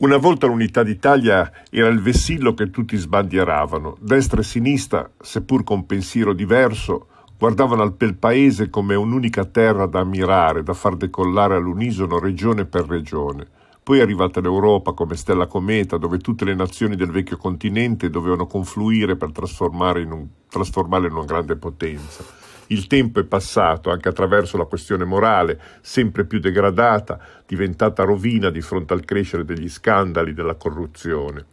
Una volta l'unità d'Italia era il vessillo che tutti sbandieravano, destra e sinistra, seppur con pensiero diverso, guardavano al bel paese come un'unica terra da ammirare, da far decollare all'unisono regione per regione. Poi è arrivata l'Europa come stella cometa, dove tutte le nazioni del vecchio continente dovevano confluire per trasformare in un, trasformarla in una grande potenza. Il tempo è passato anche attraverso la questione morale, sempre più degradata, diventata rovina di fronte al crescere degli scandali della corruzione.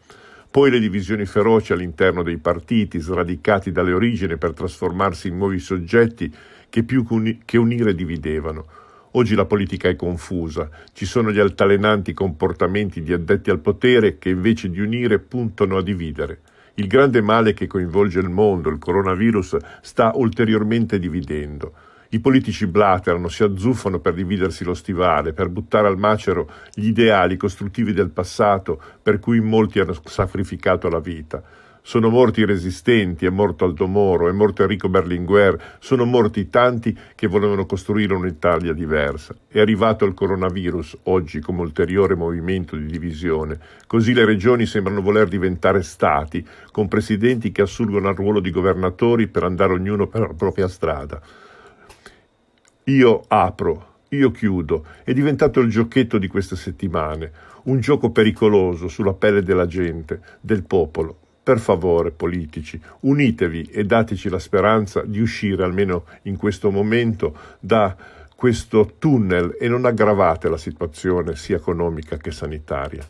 Poi le divisioni feroci all'interno dei partiti, sradicati dalle origini per trasformarsi in nuovi soggetti che più che unire dividevano. Oggi la politica è confusa, ci sono gli altalenanti comportamenti di addetti al potere che invece di unire puntano a dividere il grande male che coinvolge il mondo, il coronavirus, sta ulteriormente dividendo. I politici blaterano, si azzuffano per dividersi lo stivale, per buttare al macero gli ideali costruttivi del passato per cui molti hanno sacrificato la vita sono morti i resistenti, è morto Aldo Moro, è morto Enrico Berlinguer, sono morti tanti che volevano costruire un'Italia diversa. È arrivato il coronavirus oggi come ulteriore movimento di divisione, così le regioni sembrano voler diventare stati, con presidenti che assurgono al ruolo di governatori per andare ognuno per la propria strada. Io apro io chiudo, è diventato il giochetto di queste settimane, un gioco pericoloso sulla pelle della gente, del popolo. Per favore, politici, unitevi e dateci la speranza di uscire, almeno in questo momento, da questo tunnel e non aggravate la situazione sia economica che sanitaria.